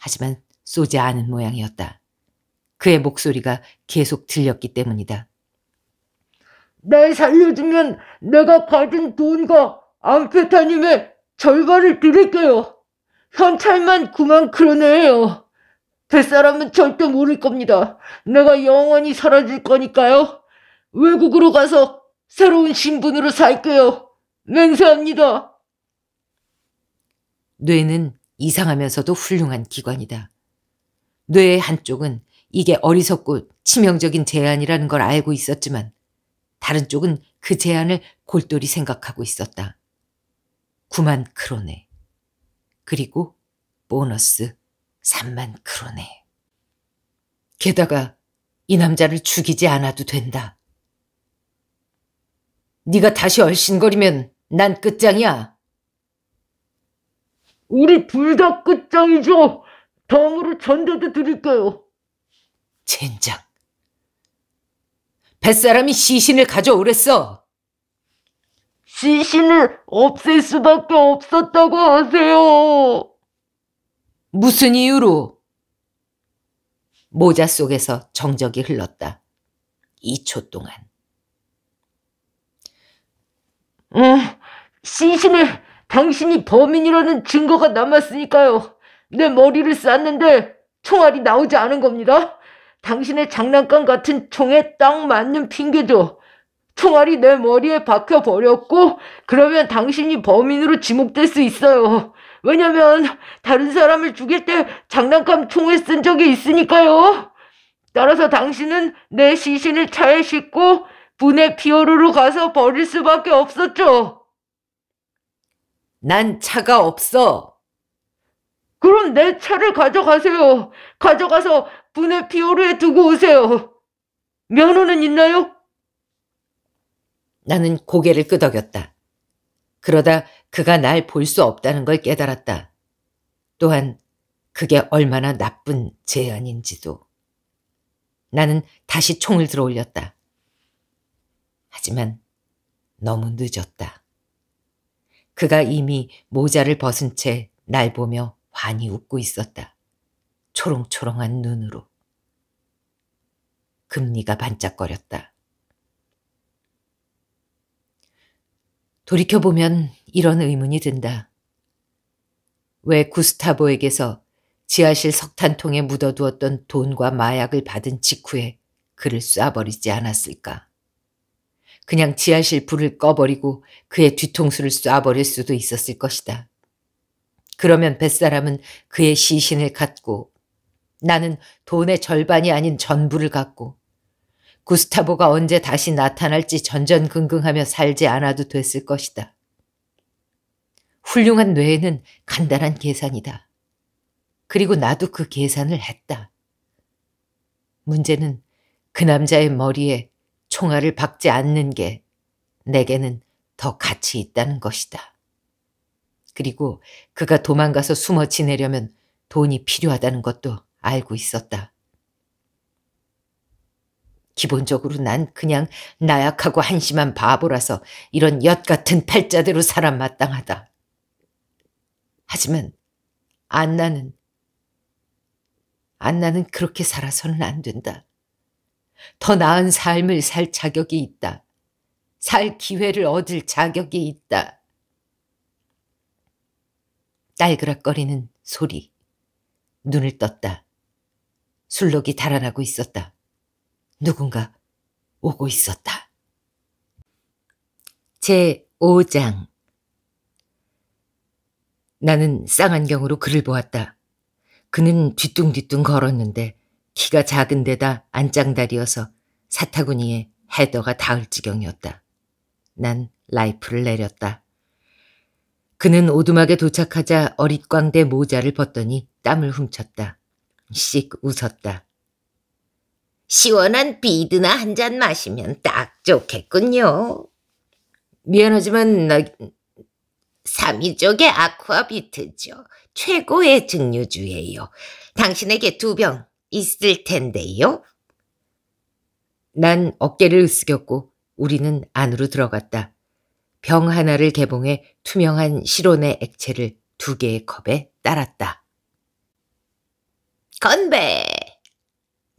하지만 쏘지 않은 모양이었다. 그의 목소리가 계속 들렸기 때문이다. 날 살려주면 내가 받은 돈과 암페타님의 절반을 드릴게요. 현찰만 9만 크론네요 뱃사람은 절대 모를 겁니다. 내가 영원히 사라질 거니까요. 외국으로 가서 새로운 신분으로 살게요. 맹세합니다. 뇌는 이상하면서도 훌륭한 기관이다. 뇌의 한쪽은 이게 어리석고 치명적인 제안이라는 걸 알고 있었지만 다른 쪽은 그 제안을 골똘히 생각하고 있었다. 구만 크로네. 그리고 보너스 3만 크로네. 게다가 이 남자를 죽이지 않아도 된다. 네가 다시 얼씬거리면 난 끝장이야. 우리 둘 다 끝장이죠. 다음으로 전대도 드릴까요 젠장. 뱃사람이 시신을 가져오랬어. 시신을 없앨 수밖에 없었다고 하세요. 무슨 이유로? 모자 속에서 정적이 흘렀다. 2초 동안. 음, 어, 시신을 당신이 범인이라는 증거가 남았으니까요. 내 머리를 쌌는데 총알이 나오지 않은 겁니다. 당신의 장난감 같은 총에 딱 맞는 핑계죠. 총알이 내 머리에 박혀버렸고 그러면 당신이 범인으로 지목될 수 있어요. 왜냐면 다른 사람을 죽일 때 장난감 총을 쓴 적이 있으니까요. 따라서 당신은 내 시신을 차에 싣고 분해 피오르로 가서 버릴 수밖에 없었죠. 난 차가 없어. 그럼 내 차를 가져가세요. 가져가서 분해 피오르에 두고 오세요. 면허는 있나요? 나는 고개를 끄덕였다. 그러다 그가 날 볼 수 없다는 걸 깨달았다. 또한 그게 얼마나 나쁜 제안인지도. 나는 다시 총을 들어 올렸다. 하지만 너무 늦었다. 그가 이미 모자를 벗은 채 날 보며 환히 웃고 있었다. 초롱초롱한 눈으로. 금리가 반짝거렸다. 돌이켜보면 이런 의문이 든다. 왜 구스타보에게서 지하실 석탄통에 묻어두었던 돈과 마약을 받은 직후에 그를 쏴버리지 않았을까? 그냥 지하실 불을 꺼버리고 그의 뒤통수를 쏴버릴 수도 있었을 것이다. 그러면 뱃사람은 그의 시신을 갖고 나는 돈의 절반이 아닌 전부를 갖고 구스타보가 언제 다시 나타날지 전전긍긍하며 살지 않아도 됐을 것이다. 훌륭한 뇌는 간단한 계산이다. 그리고 나도 그 계산을 했다. 문제는 그 남자의 머리에 총알을 박지 않는 게 내게는 더 가치 있다는 것이다. 그리고 그가 도망가서 숨어 지내려면 돈이 필요하다는 것도 알고 있었다. 기본적으로 난 그냥 나약하고 한심한 바보라서 이런 엿 같은 팔자대로 사람 마땅하다. 하지만 안나는 안나는 그렇게 살아서는 안 된다. 더 나은 삶을 살 자격이 있다. 살 기회를 얻을 자격이 있다. 딸그락거리는 소리. 눈을 떴다. 술록이 달아나고 있었다. 누군가 오고 있었다. 제 5장 나는 쌍안경으로 그를 보았다. 그는 뒤뚱뒤뚱 걸었는데 키가 작은 데다 안짱다리여서 사타구니에 헤더가 닿을 지경이었다. 난 라이프를 내렸다. 그는 오두막에 도착하자 어릿광대 모자를 벗더니 땀을 훔쳤다. 씩 웃었다. 시원한 비드나 한 잔 마시면 딱 좋겠군요. 미안하지만 나 3위 쪽의 아쿠아비트죠. 최고의 증류주예요. 당신에게 두 병 있을 텐데요. 난 어깨를 으스겼고 우리는 안으로 들어갔다. 병 하나를 개봉해 투명한 실온의 액체를 두 개의 컵에 따랐다. 건배!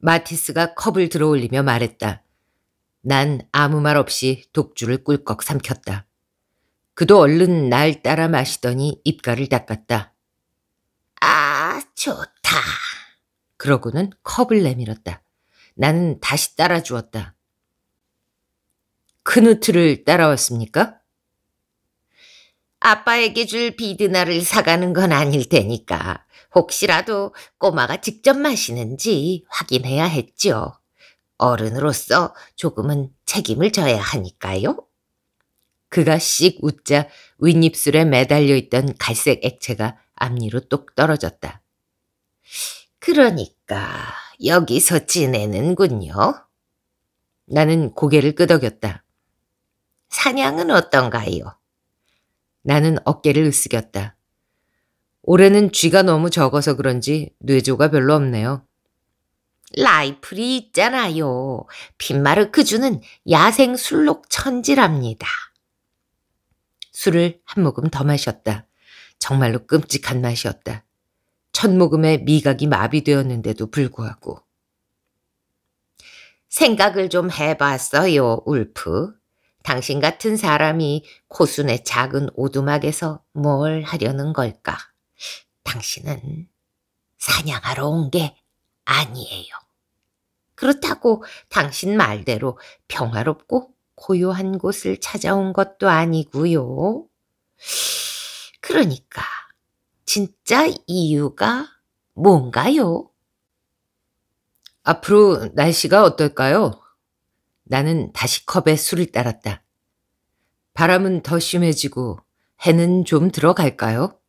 마티스가 컵을 들어 올리며 말했다. 난 아무 말 없이 독주를 꿀꺽 삼켰다. 그도 얼른 날 따라 마시더니 입가를 닦았다. 아, 좋다. 그러고는 컵을 내밀었다. 나는 다시 따라 주었다. 큰우트를 그 따라왔습니까? 아빠에게 줄 비드나를 사가는 건 아닐 테니까 혹시라도 꼬마가 직접 마시는지 확인해야 했죠 어른으로서 조금은 책임을 져야 하니까요. 그가 씩 웃자 윗입술에 매달려 있던 갈색 액체가 앞니로 똑 떨어졌다. 그러니까 여기서 지내는군요. 나는 고개를 끄덕였다. 사냥은 어떤가요? 나는 어깨를 으쓱였다. 올해는 쥐가 너무 적어서 그런지 뇌조가 별로 없네요. 라이플이 있잖아요. 빈마르크 그 주는 야생 술록 천지랍니다. 술을 한 모금 더 마셨다. 정말로 끔찍한 맛이었다. 첫 모금에 미각이 마비되었는데도 불구하고. 생각을 좀 해봤어요, 울프. 당신 같은 사람이 코순의 작은 오두막에서 뭘 하려는 걸까? 당신은 사냥하러 온 게 아니에요. 그렇다고 당신 말대로 평화롭고 고요한 곳을 찾아온 것도 아니고요. 그러니까 진짜 이유가 뭔가요? 앞으로 날씨가 어떨까요? 나는 다시 컵에 술을 따랐다. 바람은 더 심해지고 해는 좀 들어갈까요?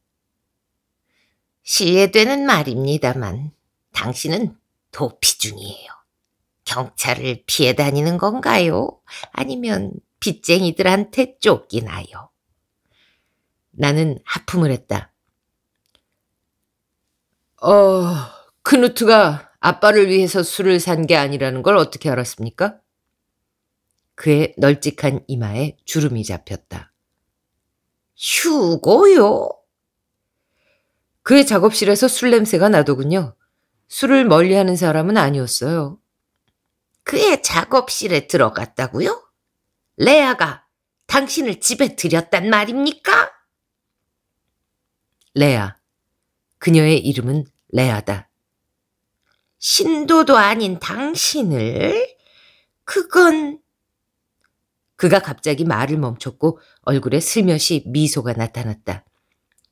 실례되는 말입니다만 당신은 도피 중이에요. 경찰을 피해 다니는 건가요? 아니면 빚쟁이들한테 쫓기나요? 나는 하품을 했다. 어, 크누트가 아빠를 위해서 술을 산 게 아니라는 걸 어떻게 알았습니까? 그의 널찍한 이마에 주름이 잡혔다. 휴고요? 그의 작업실에서 술 냄새가 나더군요. 술을 멀리하는 사람은 아니었어요. 그의 작업실에 들어갔다고요? 레아가 당신을 집에 들였단 말입니까? 레아. 그녀의 이름은 레아다. 신도도 아닌 당신을? 그건... 그가 갑자기 말을 멈췄고 얼굴에 슬며시 미소가 나타났다.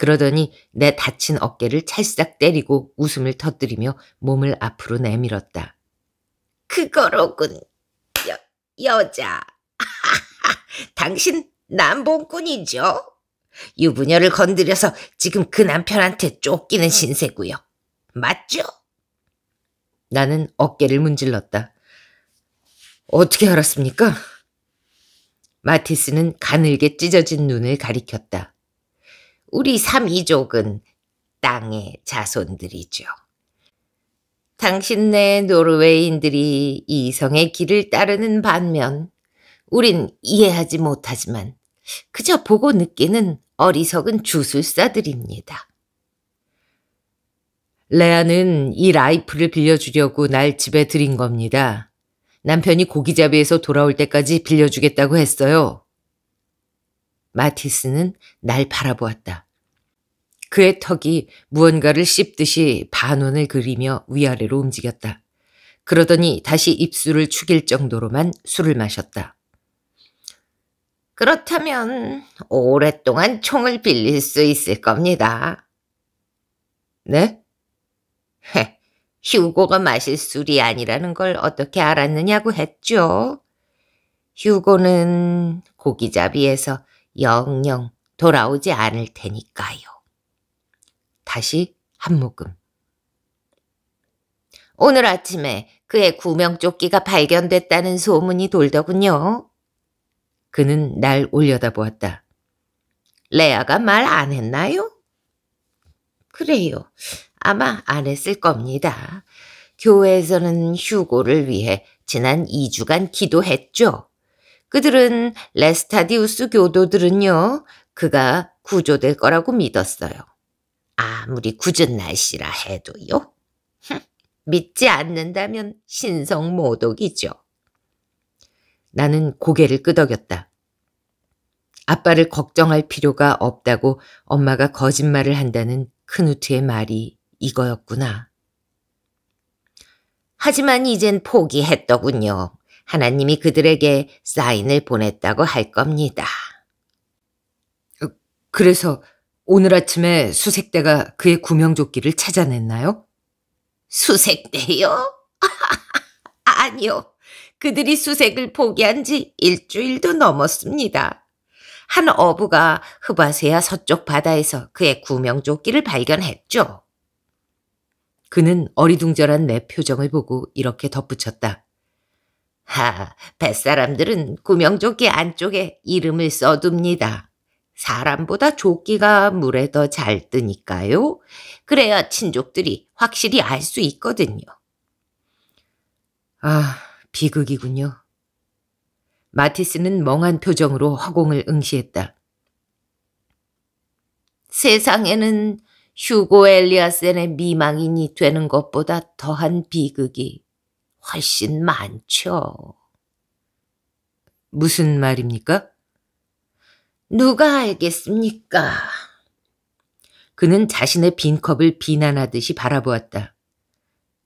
그러더니 내 다친 어깨를 찰싹 때리고 웃음을 터뜨리며 몸을 앞으로 내밀었다. 그거로군. 여, 여자. 당신 남봉꾼이죠? 유부녀를 건드려서 지금 그 남편한테 쫓기는 신세고요. 맞죠? 나는 어깨를 문질렀다. 어떻게 알았습니까? 마티스는 가늘게 찢어진 눈을 가리켰다. 우리 삼이족은 땅의 자손들이죠. 당신네 노르웨이인들이 이성의 길을 따르는 반면 우린 이해하지 못하지만 그저 보고 느끼는 어리석은 주술사들입니다. 레아는 이 라이프를 빌려주려고 날 집에 들인 겁니다. 남편이 고기잡이에서 돌아올 때까지 빌려주겠다고 했어요. 마티스는 날 바라보았다. 그의 턱이 무언가를 씹듯이 반원을 그리며 위아래로 움직였다. 그러더니 다시 입술을 축일 정도로만 술을 마셨다. 그렇다면 오랫동안 총을 빌릴 수 있을 겁니다. 네? 휴고가 마실 술이 아니라는 걸 어떻게 알았느냐고 했죠. 휴고는 고기잡이에서 영영 돌아오지 않을 테니까요. 다시 한 모금. 오늘 아침에 그의 구명조끼가 발견됐다는 소문이 돌더군요. 그는 날 올려다보았다. 레아가 말 안 했나요? 그래요. 아마 안 했을 겁니다. 교회에서는 휴고를 위해 지난 2주간 기도했죠. 그들은 레스타디우스 교도들은요, 그가 구조될 거라고 믿었어요. 아무리 굳은 날씨라 해도요. 믿지 않는다면 신성 모독이죠. 나는 고개를 끄덕였다. 아빠를 걱정할 필요가 없다고 엄마가 거짓말을 한다는 크누트의 말이 이거였구나. 하지만 이젠 포기했더군요. 하나님이 그들에게 사인을 보냈다고 할 겁니다. 어, 그래서 오늘 아침에 수색대가 그의 구명조끼를 찾아냈나요? 수색대요? 아니요. 그들이 수색을 포기한 지 일주일도 넘었습니다. 한 어부가 흡바세아 서쪽 바다에서 그의 구명조끼를 발견했죠. 그는 어리둥절한 내 표정을 보고 이렇게 덧붙였다. 하, 뱃사람들은 구명조끼 안쪽에 이름을 써둡니다. 사람보다 조끼가 물에 더 잘 뜨니까요. 그래야 친족들이 확실히 알 수 있거든요. 아, 비극이군요. 마티스는 멍한 표정으로 허공을 응시했다. 세상에는 휴고 엘리아센의 미망인이 되는 것보다 더한 비극이 훨씬 많죠. 무슨 말입니까? 누가 알겠습니까? 그는 자신의 빈컵을 비난하듯이 바라보았다.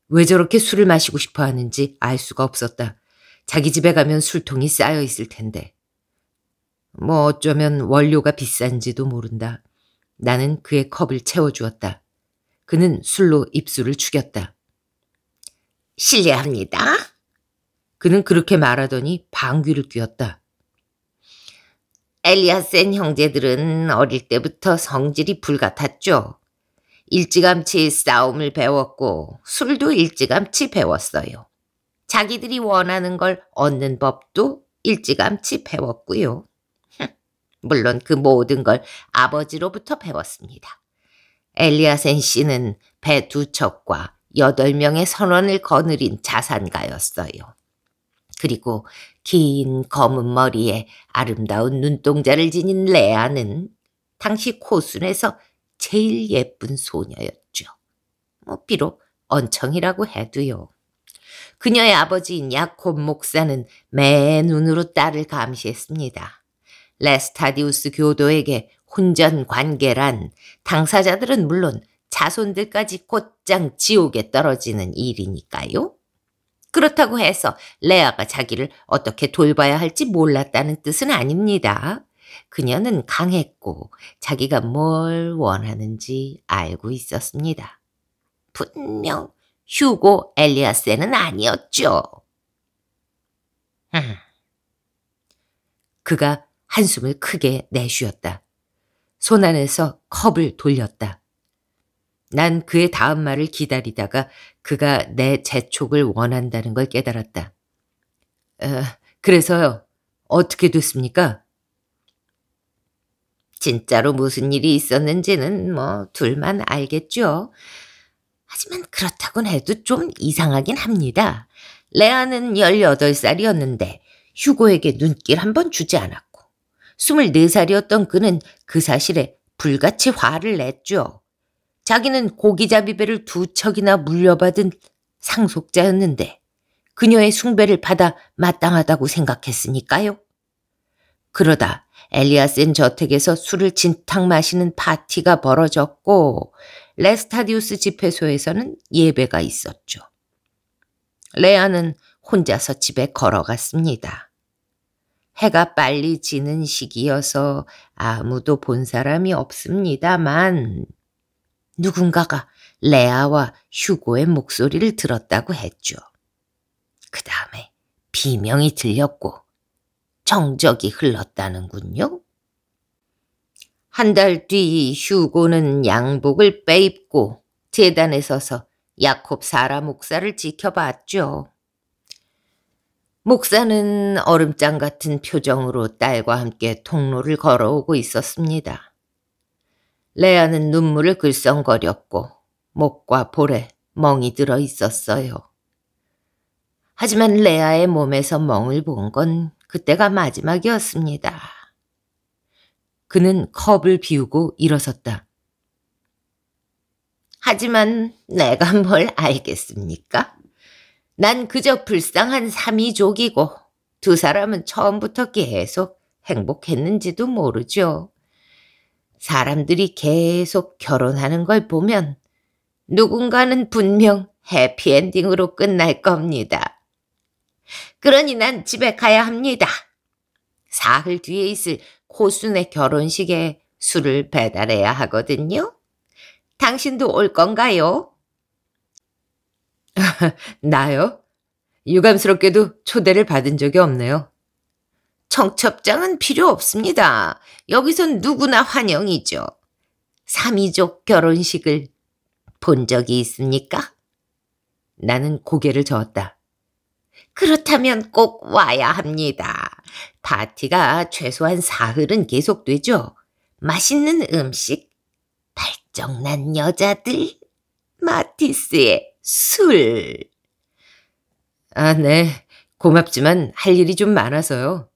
왜 저렇게 술을 마시고 싶어 하는지 알 수가 없었다. 자기 집에 가면 술통이 쌓여 있을 텐데. 뭐 어쩌면 원료가 비싼지도 모른다. 나는 그의 컵을 채워주었다. 그는 술로 입술을 죽였다 실례합니다. 그는 그렇게 말하더니 방귀를 뀌었다. 엘리아센 형제들은 어릴 때부터 성질이 불같았죠. 일찌감치 싸움을 배웠고 술도 일찌감치 배웠어요. 자기들이 원하는 걸 얻는 법도 일찌감치 배웠고요. 물론 그 모든 걸 아버지로부터 배웠습니다. 엘리아센 씨는 배 두 척과 여덟 명의 선원을 거느린 자산가였어요. 그리고 긴 검은 머리에 아름다운 눈동자를 지닌 레아는 당시 코순에서 제일 예쁜 소녀였죠. 뭐 비록 언청이라고 해도요. 그녀의 아버지인 야콥 목사는 맨 눈으로 딸을 감시했습니다. 레스타디우스 교도에게 혼전 관계란 당사자들은 물론 자손들까지 곧장 지옥에 떨어지는 일이니까요. 그렇다고 해서 레아가 자기를 어떻게 돌봐야 할지 몰랐다는 뜻은 아닙니다. 그녀는 강했고 자기가 뭘 원하는지 알고 있었습니다. 분명 휴고 엘리아스는 에 아니었죠. 그가 한숨을 크게 내쉬었다. 손 안에서 컵을 돌렸다. 난 그의 다음 말을 기다리다가 그가 내 재촉을 원한다는 걸 깨달았다. 어, 그래서요. 어떻게 됐습니까? 진짜로 무슨 일이 있었는지는 뭐 둘만 알겠죠. 하지만 그렇다곤 해도 좀 이상하긴 합니다. 레아는 18살이었는데 휴고에게 눈길 한번 주지 않았고 24살이었던 그는 그 사실에 불같이 화를 냈죠. 자기는 고기잡이배를 두 척이나 물려받은 상속자였는데 그녀의 숭배를 받아 마땅하다고 생각했으니까요. 그러다 엘리아센 저택에서 술을 진탕 마시는 파티가 벌어졌고 레스타디우스 집회소에서는 예배가 있었죠. 레아는 혼자서 집에 걸어갔습니다. 해가 빨리 지는 시기여서 아무도 본 사람이 없습니다만 누군가가 레아와 휴고의 목소리를 들었다고 했죠. 그 다음에 비명이 들렸고 정적이 흘렀다는군요. 한 달 뒤 휴고는 양복을 빼입고 재단에 서서 야콥 사라 목사를 지켜봤죠. 목사는 얼음장 같은 표정으로 딸과 함께 통로를 걸어오고 있었습니다. 레아는 눈물을 글썽거렸고 목과 볼에 멍이 들어 있었어요. 하지만 레아의 몸에서 멍을 본 건 그때가 마지막이었습니다. 그는 컵을 비우고 일어섰다. 하지만 내가 뭘 알겠습니까? 난 그저 불쌍한 삼이족이고 두 사람은 처음부터 계속 행복했는지도 모르죠. 사람들이 계속 결혼하는 걸 보면 누군가는 분명 해피엔딩으로 끝날 겁니다. 그러니 난 집에 가야 합니다. 사흘 뒤에 있을 코순의 결혼식에 술을 배달해야 하거든요. 당신도 올 건가요? 나요? 유감스럽게도 초대를 받은 적이 없네요. 청첩장은 필요 없습니다. 여기선 누구나 환영이죠. 삼이족 결혼식을 본 적이 있습니까? 나는 고개를 저었다. 그렇다면 꼭 와야 합니다. 파티가 최소한 사흘은 계속되죠. 맛있는 음식, 발정난 여자들, 마티스의 술. 아, 네. 고맙지만 할 일이 좀 많아서요.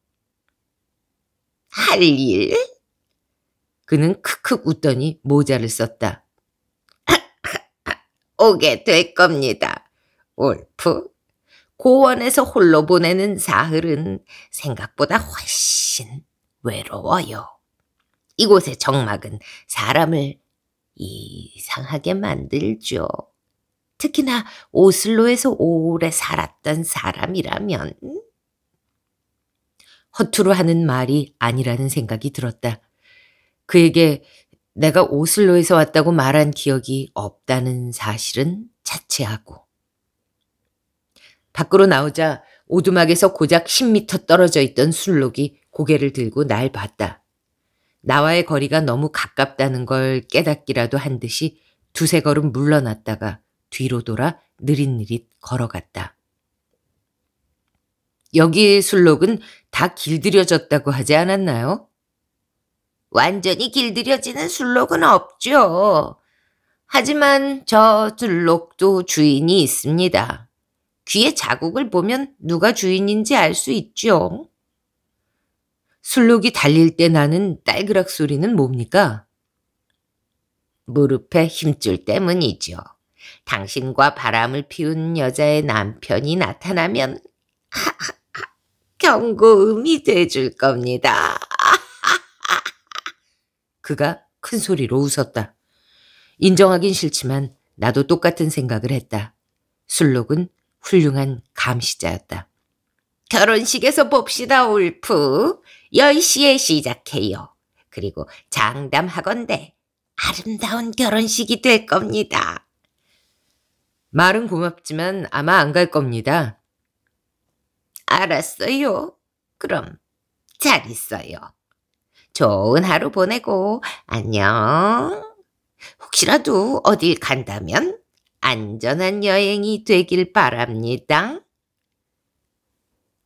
할 일? 그는 크크 웃더니 모자를 썼다. 오게 될 겁니다. 올프. 고원에서 홀로 보내는 사흘은 생각보다 훨씬 외로워요. 이곳의 정막은 사람을 이상하게 만들죠. 특히나 오슬로에서 오래 살았던 사람이라면 허투루 하는 말이 아니라는 생각이 들었다. 그에게 내가 오슬로에서 왔다고 말한 기억이 없다는 사실은 자체하고. 밖으로 나오자 오두막에서 고작 10미터 떨어져 있던 술록이 고개를 들고 날 봤다. 나와의 거리가 너무 가깝다는 걸 깨닫기라도 한 듯이 두세 걸음 물러났다가 뒤로 돌아 느릿느릿 걸어갔다. 여기의 술록은 다 길들여졌다고 하지 않았나요? 완전히 길들여지는 술록은 없죠. 하지만 저 술록도 주인이 있습니다. 귀의 자국을 보면 누가 주인인지 알 수 있죠. 술록이 달릴 때 나는 딸그락 소리는 뭡니까? 무릎에 힘줄 때문이죠 당신과 바람을 피운 여자의 남편이 나타나면 하하 경고음이 돼 줄 겁니다. 그가 큰 소리로 웃었다. 인정하긴 싫지만 나도 똑같은 생각을 했다. 술록은 훌륭한 감시자였다. 결혼식에서 봅시다, 울프. 10시에 시작해요. 그리고 장담하건대 아름다운 결혼식이 될 겁니다. 말은 고맙지만 아마 안 갈 겁니다. 알았어요. 그럼 잘 있어요. 좋은 하루 보내고 안녕. 혹시라도 어딜 간다면 안전한 여행이 되길 바랍니다.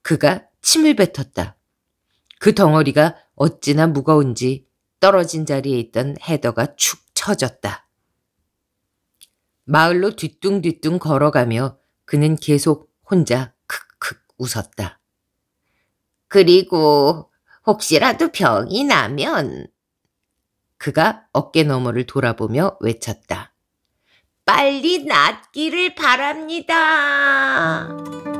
그가 침을 뱉었다. 그 덩어리가 어찌나 무거운지 떨어진 자리에 있던 헤더가 축 처졌다. 마을로 뒤뚱뒤뚱 걸어가며 그는 계속 혼자 웃었다. 그리고 혹시라도 병이 나면 그가 어깨너머를 돌아보며 외쳤다. 빨리 낫기를 바랍니다.